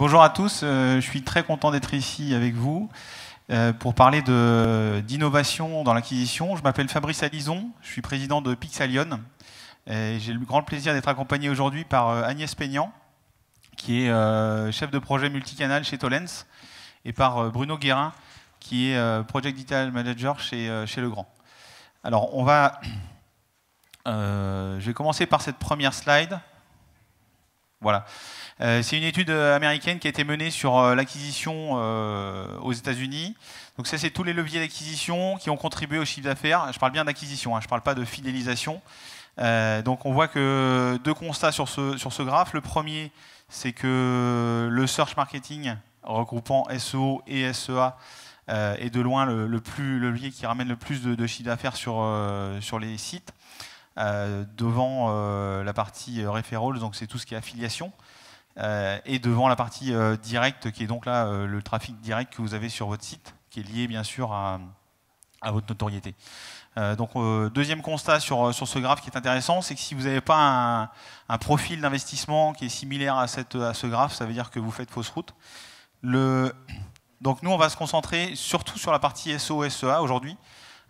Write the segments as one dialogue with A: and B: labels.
A: Bonjour à tous, euh, je suis très content d'être ici avec vous euh, pour parler d'innovation dans l'acquisition. Je m'appelle Fabrice Alison, je suis président de Pixalion. J'ai le grand plaisir d'être accompagné aujourd'hui par euh, Agnès Peignan, qui est chef de projet multicanal chez Tolens, et par Bruno Guérin, qui est Project Digital Manager chez, Legrand. Alors, on va, je vais commencer par cette première slide voilà. Euh, c'est une étude euh, américaine qui a été menée sur euh, l'acquisition aux États-Unis. Donc ça, c'est tous les leviers d'acquisition qui ont contribué au chiffre d'affaires. Je parle bien d'acquisition, hein. je ne parle pas de fidélisation. donc on voit que deux constats sur ce, graphe. Le premier, c'est que le search marketing regroupant SEO et SEA est de loin le, plus, levier qui ramène le plus de, chiffre d'affaires sur, sur les sites. Euh, devant euh, la partie euh, referrals, donc c'est tout ce qui est affiliation, et devant la partie directe, qui est donc là le trafic direct que vous avez sur votre site, qui est lié bien sûr à, votre notoriété. donc deuxième constat sur, sur, ce graphe qui est intéressant, c'est que si vous n'avez pas un, profil d'investissement qui est similaire à, cette, à, ce graphe, ça veut dire que vous faites fausse route. Le... Donc nous, on va se concentrer surtout sur la partie SOSEA sea aujourd'hui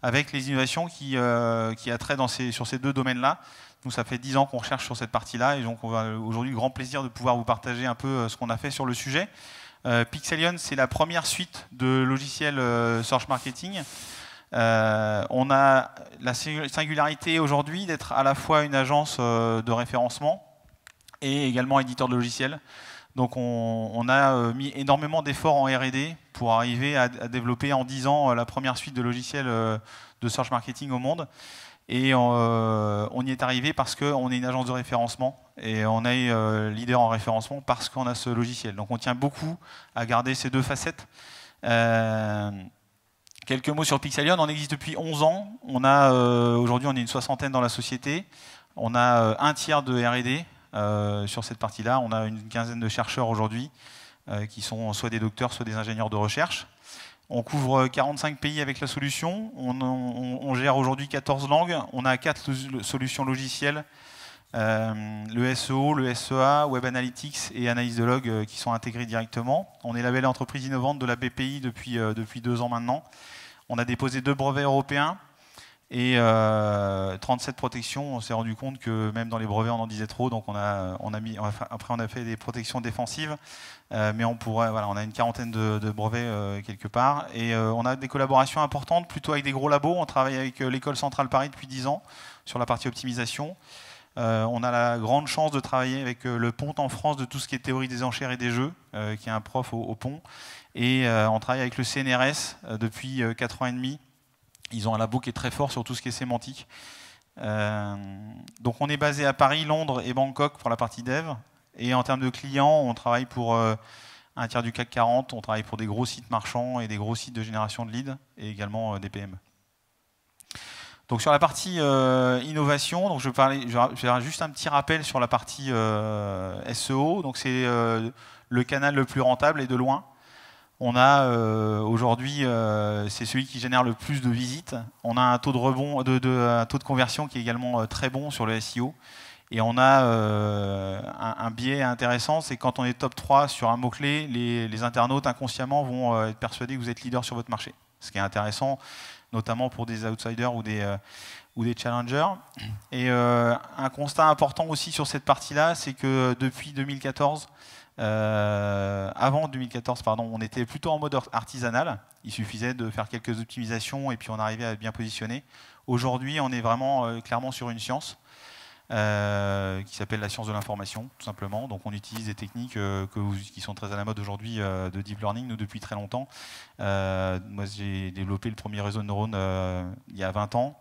A: avec les innovations qui, a euh, qui attraient dans ces, sur ces deux domaines-là. Nous, ça fait 10 ans qu'on recherche sur cette partie-là, et donc on va aujourd'hui grand plaisir de pouvoir vous partager un peu euh, ce qu'on a fait sur le sujet. Euh, Pixelion, c'est la première suite de logiciels search marketing. on a la singularité aujourd'hui d'être à la fois une agence de référencement et également éditeur de logiciels. Donc on, a euh, mis énormément d'efforts en RD pour arriver à, développer en 10 ans euh, la première suite de logiciels euh, de search marketing au monde. Et on, y est arrivé parce qu'on est une agence de référencement et on est leader en référencement parce qu'on a ce logiciel. Donc on tient beaucoup à garder ces deux facettes. quelques mots sur Pixelion, on existe depuis 11 ans. On a aujourd'hui on est une soixantaine dans la société. On a un tiers de R&D euh, sur cette partie-là. On a une quinzaine de chercheurs aujourd'hui euh, qui sont soit des docteurs, soit des ingénieurs de recherche. On couvre 45 pays avec la solution. On, gère aujourd'hui 14 langues. On a 4 solutions logicielles euh, le SEO, le SEA, Web Analytics et analyse de log qui sont intégrés directement. On est belle entreprise innovante de la BPI depuis, depuis deux ans maintenant. On a déposé deux brevets européens, et 37 euh, protections, on s'est rendu compte que même dans les brevets, on en disait trop, donc on a, on a mis, après on a fait des protections défensives, euh, mais on pourrait, voilà, on a une quarantaine de, brevets euh, quelque part. Et on a des collaborations importantes, plutôt avec des gros labos. On travaille avec l'école centrale Paris depuis 10 ans sur la partie optimisation. on a la grande chance de travailler avec le Pont en France de tout ce qui est théorie des enchères et des jeux, qui est un prof au, au Pont. Et on travaille avec le CNRS depuis 4 ans et demi ils ont un labo qui est très fort sur tout ce qui est sémantique. Euh, donc on est basé à Paris, Londres et Bangkok pour la partie dev. Et en termes de clients, on travaille pour euh, un tiers du CAC 40, on travaille pour des gros sites marchands et des gros sites de génération de leads et également euh, des PME. Donc sur la partie innovation, donc je, je vais faire juste un petit rappel sur la partie SEO. Donc c'est le canal le plus rentable et de loin. On a euh, aujourd'hui, euh, c'est celui qui génère le plus de visites. On a un taux de, rebond, de, taux de conversion qui est également euh, très bon sur le SEO. Et on a un, biais intéressant, c'est quand on est top 3 sur un mot-clé, les, internautes inconsciemment vont être persuadés que vous êtes leader sur votre marché. Ce qui est intéressant, notamment pour des outsiders ou des, ou des challengers. Et un constat important aussi sur cette partie-là, c'est que depuis 2014, euh, avant 2014, pardon, on était plutôt en mode artisanal. Il suffisait de faire quelques optimisations et puis on arrivait à être bien positionné. Aujourd'hui, on est vraiment euh, clairement sur une science euh, qui s'appelle la science de l'information, tout simplement. Donc, on utilise des techniques qui sont très à la mode aujourd'hui de deep learning, nous depuis très longtemps. moi, j'ai développé le premier réseau de neurones il y a 20 ans.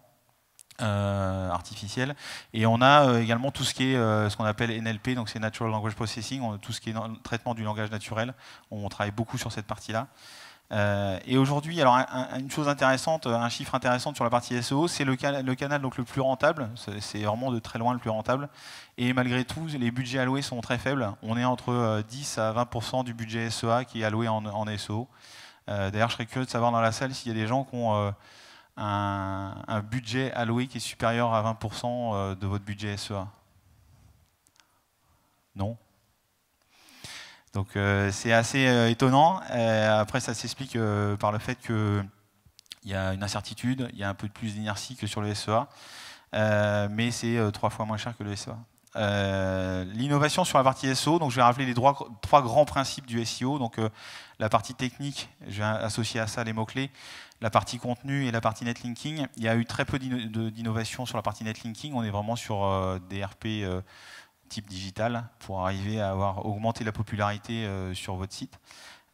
A: Euh, artificielle. Et on a euh, également tout ce qui est euh, ce qu'on appelle NLP, donc c'est Natural Language Processing, tout ce qui est traitement du langage naturel. On, travaille beaucoup sur cette partie-là. et aujourd'hui, alors une chose intéressante, un chiffre intéressant sur la partie SEO, c'est le, canal donc le plus rentable. C'est vraiment de très loin le plus rentable. Et malgré tout, les budgets alloués sont très faibles. On est entre 10 à 20 du budget SEA qui est alloué en, en SEO. D'ailleurs, je serais curieux de savoir dans la salle s'il y a des gens qui ont un, budget alloué qui est supérieur à 20% euh, de votre budget SEA Non donc euh, c'est assez euh, étonnant. après, ça s'explique par le fait qu'il y a une incertitude, il y a un peu plus d'inertie que sur le SEA, mais c'est trois fois moins cher que le SEA. Euh, l'innovation sur la partie SEO, donc je vais rappeler les trois, grands principes du SEO. Donc euh, la partie technique, j'ai associé à ça les mots-clés, la partie contenu et la partie netlinking. Il y a eu très peu d'innovation sur la partie netlinking, on est vraiment sur euh, des RP type digital pour arriver à avoir augmenté la popularité sur votre site.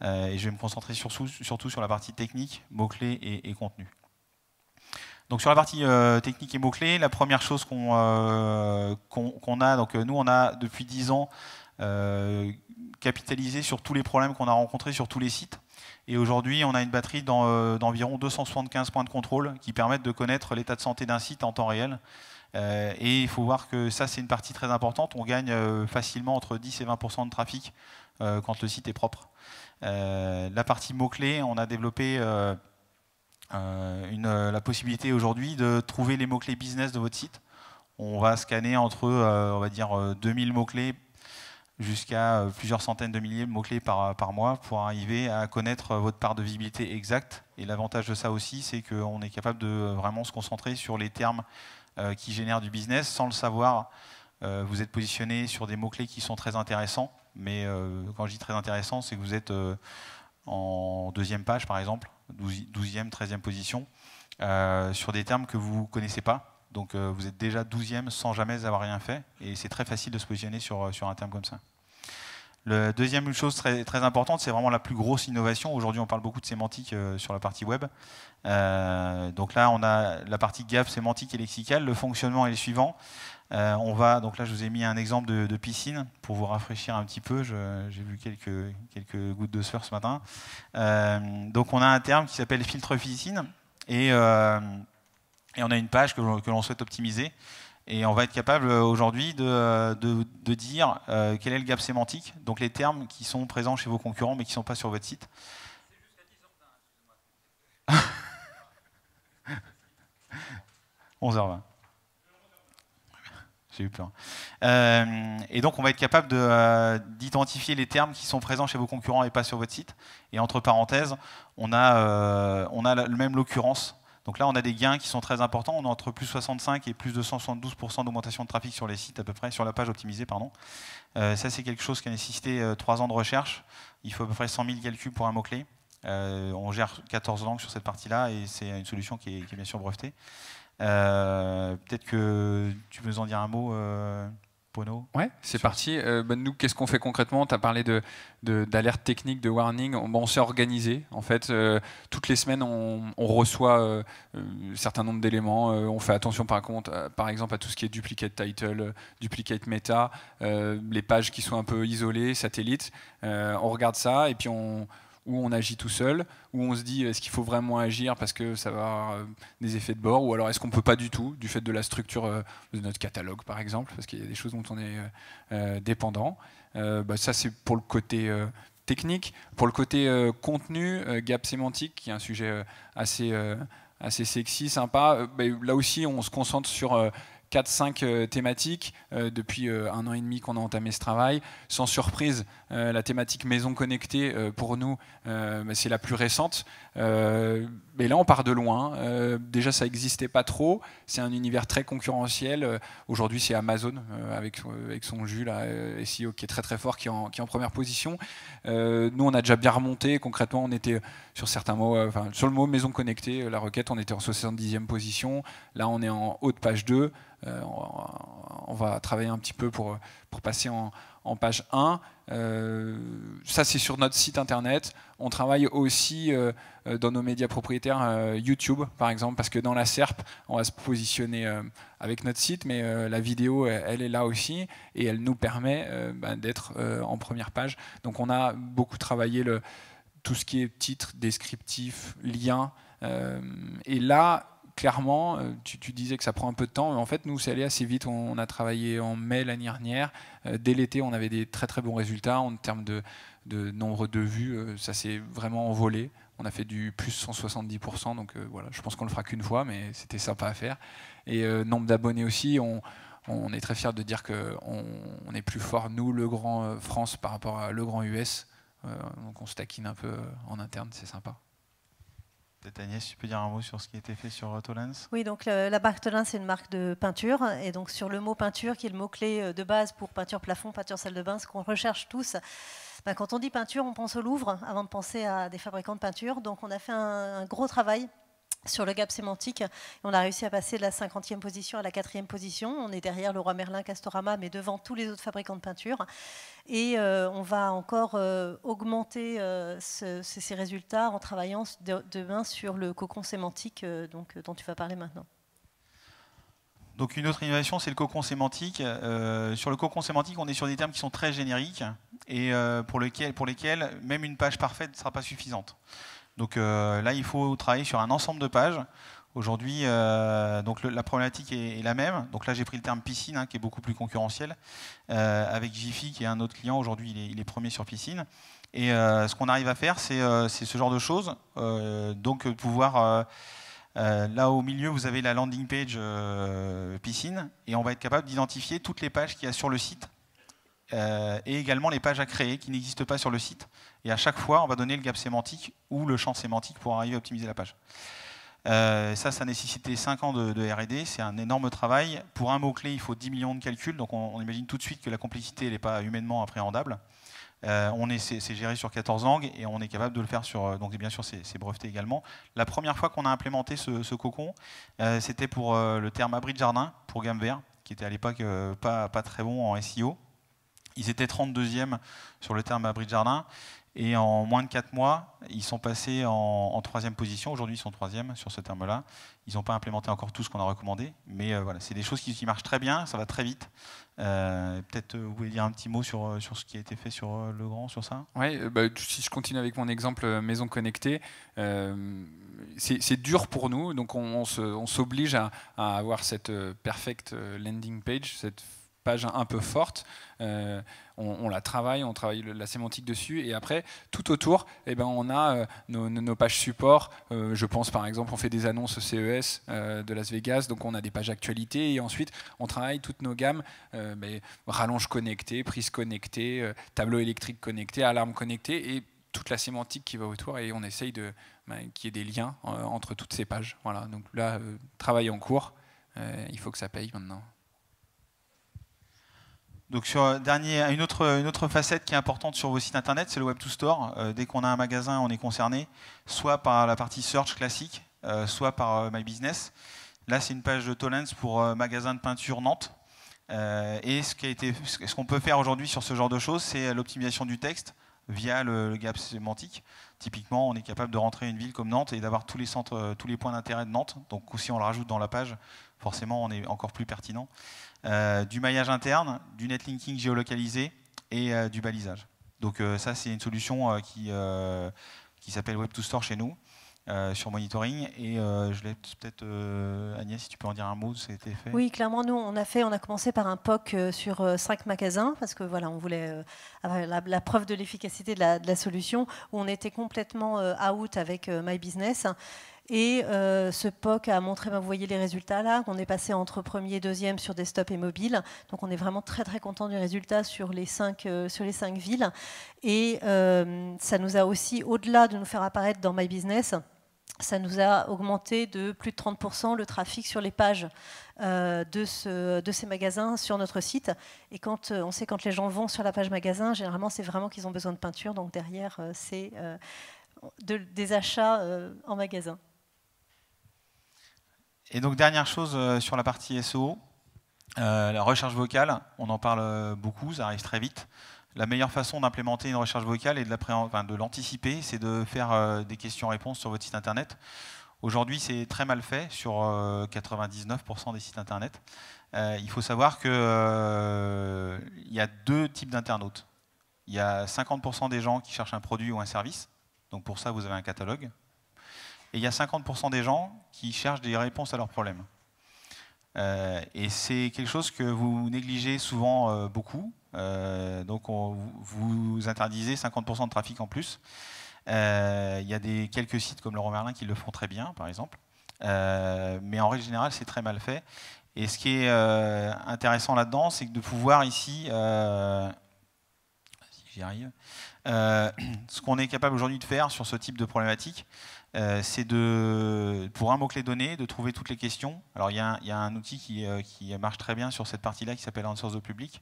A: et je vais me concentrer surtout sur la partie technique, mots-clés et, et contenu. Donc sur la partie euh, technique et mots-clés, la première chose qu'on euh, a, donc euh, nous on a depuis 10 ans capitalisé sur tous les problèmes qu'on a rencontrés sur tous les sites. Et aujourd'hui, on a une batterie d'environ 275 points de contrôle qui permettent de connaître l'état de santé d'un site en temps réel. et il faut voir que ça, c'est une partie très importante. On gagne facilement entre 10 et 20 de trafic quand le site est propre. la partie mots-clés, on a développé euh, euh, la possibilité aujourd'hui de trouver les mots-clés business de votre site. On va scanner entre, euh, on va dire, 2000 mots-clés jusqu'à plusieurs centaines de milliers de mots-clés par, par, mois pour arriver à connaître votre part de visibilité exacte. Et l'avantage de ça aussi, c'est qu'on est capable de vraiment se concentrer sur les termes qui génèrent du business. Sans le savoir, vous êtes positionné sur des mots-clés qui sont très intéressants. Mais quand je dis très intéressant, c'est que vous êtes en deuxième page, par exemple, 12e, 13e position, euh, sur des termes que vous ne connaissez pas. Donc euh, vous êtes déjà 12e sans jamais avoir rien fait, et c'est très facile de se positionner sur, euh, sur un terme comme ça. La deuxième chose très, importante, c'est vraiment la plus grosse innovation. Aujourd'hui, on parle beaucoup de sémantique euh, sur la partie web. Euh, donc là, on a la partie gap sémantique et lexicale. Le fonctionnement est le suivant. Euh, on va, donc là, je vous ai mis un exemple de, piscine pour vous rafraîchir un petit peu. J'ai vu quelques, quelques gouttes de sueur ce matin. donc on a un terme qui s'appelle filtre piscine et, on a une page que l'on souhaite optimiser. Et on va être capable euh, aujourd'hui de, euh, de, de, dire euh, quel est le gap sémantique, donc les termes qui sont présents chez vos concurrents mais qui ne sont pas sur votre site. C'est jusqu'à 10h20, 11h20. J'ai eu peur. et donc on va être capable d'identifier les termes qui sont présents chez vos concurrents et pas sur votre site. Et entre parenthèses, on a, on a la, même l'occurrence donc là, on a des gains qui sont très importants. On est entre plus 65 et plus de 172% d'augmentation de trafic sur les sites à peu près, sur la page optimisée, pardon. Euh, ça, c'est quelque chose qui a nécessité 3 euh, ans de recherche. Il faut à peu près 100 000 calculs pour un mot-clé. Euh, on gère 14 langues sur cette partie-là et c'est une solution qui est, bien sûr brevetée. Peut-être que tu peux nous en dire un
B: mot, Pono. Ouais, c'est parti. Euh, ben, nous, qu'est-ce qu'on fait concrètement Tu as parlé d'alerte de, technique, de warning. Ben, on, s'est organisé. En fait, euh, toutes les semaines, on, reçoit euh, un certain nombre d'éléments. on fait attention, par contre, par exemple, à tout ce qui est duplicate title, duplicate meta, les pages qui sont un peu isolées, satellites. on regarde ça et puis on où on agit tout seul, où on se dit est-ce qu'il faut vraiment agir parce que ça va avoir euh, des effets de bord, ou alors est-ce qu'on ne peut pas du tout, du fait de la structure euh, de notre catalogue par exemple, parce qu'il y a des choses dont on est euh, dépendant. Bah, ça c'est pour le côté technique. Pour le côté contenu, gap sémantique, qui est un sujet assez assez sexy, sympa. Bah, là aussi, on se concentre sur 4-5 euh, thématiques euh, depuis euh, un an et demi qu'on a entamé ce travail. Sans surprise, la thématique maison connectée, pour nous, bah, c'est la plus récente. mais là, on part de loin. déjà, ça n'existait pas trop. C'est un univers très concurrentiel. Aujourd'hui, c'est Amazon avec, son jus, là, SEO, qui est très très fort, qui est en, qui en première position. nous, on a déjà bien remonté. Concrètement, on était sur certains mots, sur le mot maison connectée, la requête, on était en 70e position. Là, on est en haut de page 2. Euh, on, va travailler un petit peu pour, passer en, page 1. Euh, ça, c'est sur notre site internet. On travaille aussi euh, dans nos médias propriétaires YouTube, par exemple, parce que dans la SERP, on va se positionner avec notre site, mais la vidéo, elle, est là aussi, et elle nous permet bah, d'être en première page. Donc on a beaucoup travaillé le, tout ce qui est titre, descriptif, lien. et là, clairement, euh, tu, disais que ça prend un peu de temps. mais En fait, nous, c'est allé assez vite. On, a travaillé en mai l'année dernière. Euh, dès l'été, on avait des très très bons résultats en termes de, nombre de vues. Euh, ça s'est vraiment envolé. On a fait du plus 170%. Donc voilà, je pense qu'on le fera qu'une fois, mais c'était sympa à faire. Et nombre d'abonnés aussi. On, est très fiers de dire qu'on est plus fort, nous, le Grand France, par rapport à le Grand US. donc on se taquine un peu en interne, c'est sympa. Agnès, tu peux dire un
A: mot sur ce qui a été fait sur euh, Tolens
C: Oui, donc la, la c'est une marque de peinture. Et donc sur le mot peinture, qui est le mot-clé euh, de base pour peinture plafond, peinture salle de bain, ce qu'on recherche tous, ben, quand on dit peinture, on pense au Louvre avant de penser à des fabricants de peinture. Donc on a fait un gros travail sur le gap sémantique. On a réussi à passer de la 50e position à la 4e position. On est derrière le roi Merlin Castorama, mais devant tous les autres fabricants de peinture. Et euh, on va encore euh, augmenter euh, ces résultats en travaillant demain sur le cocon sémantique donc, dont tu vas parler maintenant.
A: Donc une autre innovation, c'est le cocon sémantique. sur le cocon sémantique, on est sur des termes qui sont très génériques et pour lesquels même une page parfaite ne sera pas suffisante. Donc euh, là, il faut travailler sur un ensemble de pages. Aujourd'hui, euh, la problématique est, la même. Donc là, j'ai pris le terme piscine, hein, qui est beaucoup plus concurrentiel, euh, avec Jiffy, qui est un autre client. Aujourd'hui, il, est premier sur piscine. Et ce qu'on arrive à faire, c'est ce genre de choses. donc pouvoir là au milieu, vous avez la landing page piscine, et on va être capable d'identifier toutes les pages qu'il y a sur le site euh, et également les pages à créer qui n'existent pas sur le site. Et à chaque fois, on va donner le gap sémantique ou le champ sémantique pour arriver à optimiser la page. Euh, ça, ça nécessitait 5 ans de, RD, c'est un énorme travail. Pour un mot-clé, il faut 10 millions de calculs, donc on, imagine tout de suite que la complexité n'est pas humainement appréhendable. Euh, on est, c'est, géré sur 14 angles et on est capable de le faire sur. Donc bien sûr, c'est, breveté également. La première fois qu'on a implémenté ce, cocon, c'était pour le terme abri de jardin, pour gamme vert, qui était à l'époque pas, pas très bon en SEO ils étaient 32e sur le terme abri de Jardin. Et en moins de 4 mois, ils sont passés en troisième position. Aujourd'hui, ils sont troisième sur ce terme-là. Ils n'ont pas implémenté encore tout ce qu'on a recommandé, mais euh, voilà, c'est des choses qui, qui, marchent très bien, ça va très vite. Euh, peut-être euh, vous voulez dire un petit mot sur, sur ce qui a été fait sur le grand, sur ça
B: Oui, bah, si je continue avec mon exemple maison connectée, c'est dur pour nous, donc on, on s'oblige à, à, avoir cette perfect landing page, cette page un peu forte. Euh, on, la travaille, on travaille la sémantique dessus, et après, tout autour, eh ben, on a euh, nos, pages support. Euh, je pense par exemple, on fait des annonces CES de Las Vegas, donc on a des pages actualités et ensuite, on travaille toutes nos gammes, mais ben, rallonge connectée, prise connectée, tableau électrique connecté, alarme connectée, et toute la sémantique qui va autour, et on essaye de ben, qu'il y ait des liens entre toutes ces pages. Voilà, donc là, travail en cours, il faut que ça paye maintenant.
A: Donc sur euh, dernier, une autre, une autre facette qui est importante sur vos sites internet, c'est le Web to Store. Euh, dès qu'on a un magasin, on est concerné, soit par la partie search classique, euh, soit par My Business. Là, c'est une page de Tolens pour magasin de peinture Nantes. et ce ce qu'on peut faire aujourd'hui sur ce genre de choses, c'est l'optimisation du texte via le, gap sémantique. Typiquement, on est capable de rentrer une ville comme Nantes et d'avoir tous les centres, tous les points d'intérêt de Nantes. Donc si on le rajoute dans la page, forcément, on est encore plus pertinent. Euh, du maillage interne, du netlinking géolocalisé et euh, du balisage. Donc euh, ça, c'est une solution qui, qui s'appelle Web2Store chez nous. sur monitoring. Et je l'ai peut-être, Agnès, si tu peux en dire un mot, été fait. Oui,
C: clairement, nous, on a fait, on a commencé par un POC sur cinq magasins parce que voilà, on voulait avoir la, preuve de l'efficacité de, de la, solution où on était complètement out avec My Business. Et euh, ce POC a montré, ben, vous voyez les résultats là, on est passé entre premier et deuxième sur desktop et mobile. Donc on est vraiment très très content du résultat sur les cinq, euh, sur les cinq villes. Et euh, ça nous a aussi, au-delà de nous faire apparaître dans My Business, ça nous a augmenté de plus de 30% le trafic sur les pages de, ce, de, ces magasins sur notre site. Et quand on sait quand les gens vont sur la page magasin, généralement c'est vraiment qu'ils ont besoin de peinture. Donc derrière, c'est des achats en magasin.
A: Et donc, dernière chose euh, sur la partie SEO, euh, la recherche vocale, on en parle euh, beaucoup, ça arrive très vite. La meilleure façon d'implémenter une recherche vocale et de l'anticiper, c'est de faire des questions-réponses sur votre site internet. Aujourd'hui, c'est très mal fait sur 99% des sites internet. il faut savoir qu'il y a deux types d'internautes. Il y a 50% des gens qui cherchent un produit ou un service. Donc pour ça, vous avez un catalogue et il y a 50% des gens qui cherchent des réponses à leurs problèmes. Euh, et c'est quelque chose que vous négligez souvent euh, beaucoup. Euh, donc vous interdisez 50% de trafic en plus. Il y a des, quelques sites comme le Merlin qui le font très bien, par exemple. mais en règle générale, c'est très mal fait. Et ce qui est intéressant là-dedans, c'est de pouvoir ici, si j'y arrive, ce qu'on est capable aujourd'hui de faire sur ce type de problématique, euh, c'est de, pour un mot-clé donné, de trouver toutes les questions. Alors, il y, a un outil euh, qui, marche très bien sur cette partie-là qui s'appelle Answers the Public,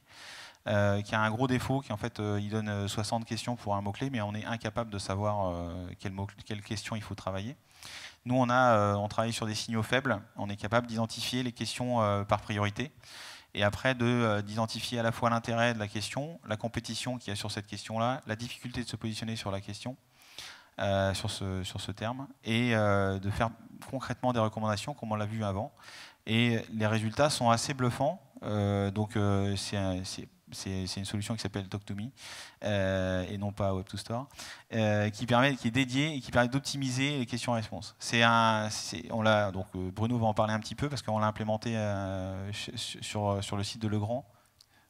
A: euh, qui a un gros défaut, qui en fait, il donne 60 questions pour un mot-clé, mais on est incapable de savoir quelle, quelle question il faut travailler. Nous, on, a, on travaille sur des signaux faibles, on est capable d'identifier les questions par priorité et après d'identifier à la fois l'intérêt de la question, la compétition qu'il y a sur cette question-là, la difficulté de se positionner sur la question, euh, sur, ce, sur ce terme et euh, de faire concrètement des recommandations comme on l'a vu avant. Et les résultats sont assez bluffants. Euh, donc c'est c'est une solution qui s'appelle talk et non pas web to store qui permet qui est dédié et qui permet d'optimiser les questions-réponses. C'est un on l'a donc Bruno va en parler un petit peu parce qu'on l'a implémenté sur sur le site de Legrand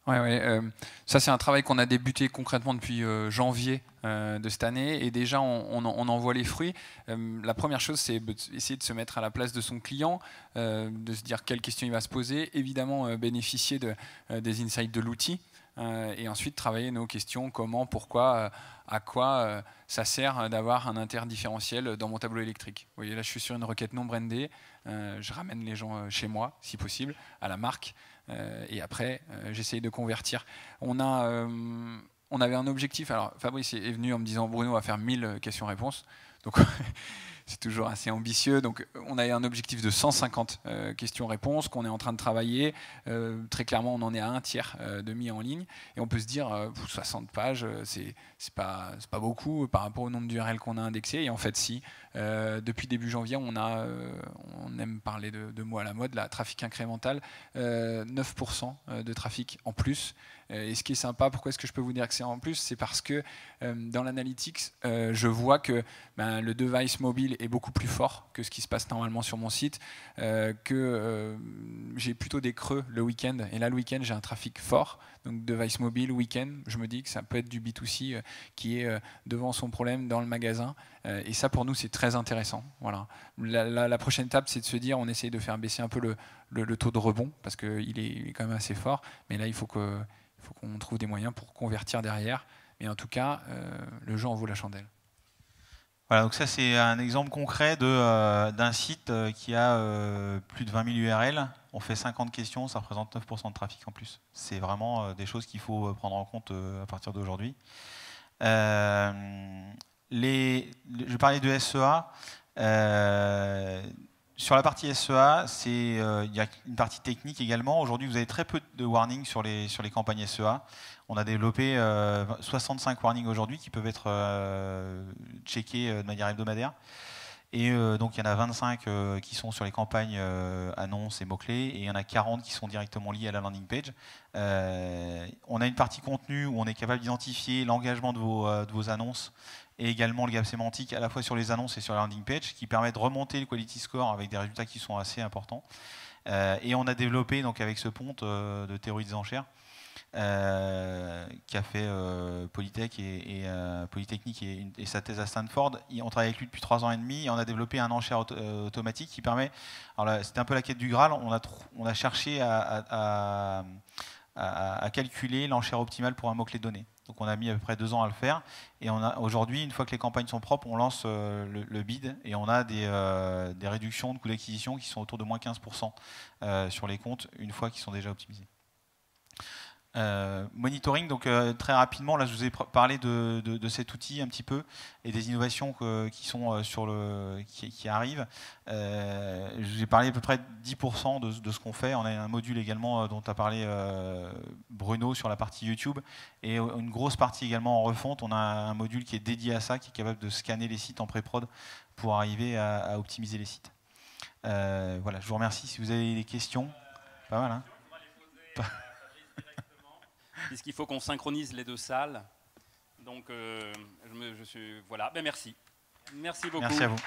B: Ouais, ouais, euh, ça c'est un travail qu'on a débuté concrètement depuis euh, janvier euh, de cette année et déjà on, en voit les fruits. la première chose c'est essayer de se mettre à la place de son client, de se dire quelles questions il va se poser, évidemment bénéficier de, des insights de l'outil et ensuite travailler nos questions comment, pourquoi, à quoi ça sert d'avoir un interdifférentiel dans mon tableau électrique. Vous voyez là je suis sur une requête non brandée, je ramène les gens chez moi si possible, à la marque. Euh, et après, euh, j'essaye de convertir. On a euh, on avait un objectif. Alors, Fabrice est venu en me disant Bruno va faire 1000 questions-réponses. Donc, c'est toujours assez ambitieux. Donc, on avait un objectif de 150 euh, questions-réponses qu'on est en train de travailler. Euh, très clairement, on en est à un tiers demi euh, de mis en ligne. Et on peut se dire 60 pages, c'est pas, pas beaucoup par rapport au nombre d'URL qu'on a indexé. Et en fait, si. depuis début janvier, on, a, on aime parler de, de, mots à la mode, la trafic incrémental, 9% de trafic en plus. Euh, et ce qui est sympa, pourquoi est-ce que je peux vous dire que c'est en plus C'est parce que euh, dans l'analytics, euh, je vois que ben, le device mobile est beaucoup plus fort que ce qui se passe normalement sur mon site, que j'ai plutôt des creux le week-end. Et là, le week-end, j'ai un trafic fort. Donc device mobile, week-end, je me dis que ça peut être du B2C qui est devant son problème dans le magasin. et ça, pour nous, c'est très intéressant. Voilà. La, prochaine étape, c'est de se dire, on essaye de faire baisser un peu le, taux de rebond, parce qu'il il est quand même assez fort. Mais là, il faut que il faut qu'on trouve des moyens pour convertir derrière. Mais en tout cas, euh, le jeu en vaut la chandelle.
A: Voilà, donc ça c'est un exemple concret euh, d'un site euh, qui a plus de 20 000 URL. On fait 50 questions, ça représente 9% de trafic en plus. C'est vraiment des choses qu'il faut prendre en compte à partir d'aujourd'hui. je parlais de SEA. Sur la partie SEA, euh, il y a une partie technique également. Aujourd'hui, vous avez très peu de warnings sur les, sur les campagnes SEA. On a développé 65 euh, warnings aujourd'hui qui peuvent être euh, checkés de manière hebdomadaire. Et donc, il y en a 25 qui sont sur les campagnes annonces et mots-clés, et il y en a 40 qui sont directement liés à la landing page. on a une partie contenu où on est capable d'identifier l'engagement de de vos annonces et également le gap sémantique à la fois sur les annonces et sur la landing page qui permet de remonter le quality score avec des résultats qui sont assez importants. Euh, et on a développé donc avec ce pont euh, de théorie des enchères euh, qu'a fait euh, Polytech et, Polytechnique et, sa thèse à Stanford. on travaille avec lui depuis trois ans et demi et on a développé un enchère automatique qui permet. Alors c'était un peu la quête du Graal. On a, on a cherché à, à calculer l'enchère optimale pour un mot-clé donné. Donc on a mis à peu près deux ans à le faire. Et aujourd'hui, une fois que les campagnes sont propres, on lance euh, le, bid et on a euh, des, réductions de coûts d'acquisition qui sont autour de moins 15% euh, sur les comptes une fois qu'ils sont déjà optimisés. Euh, monitoring, donc euh, très rapidement, là je vous ai parlé de, cet outil un petit peu et des innovations qui sont euh, sur le qui, qui arrivent. je vous ai parlé à peu près de 10% de, ce qu'on fait. On a un module également dont a parlé Bruno sur la partie YouTube et une grosse partie également en refonte. On a un module qui est dédié à ça, qui est capable de scanner les sites en pré-prod pour arriver à, optimiser les sites. voilà, je vous remercie. Si vous avez des questions, pas mal. Hein.
B: puisqu'il faut qu'on synchronise les deux salles. Donc, euh, je, me, suis. Voilà, ben merci. Merci beaucoup. Merci à vous.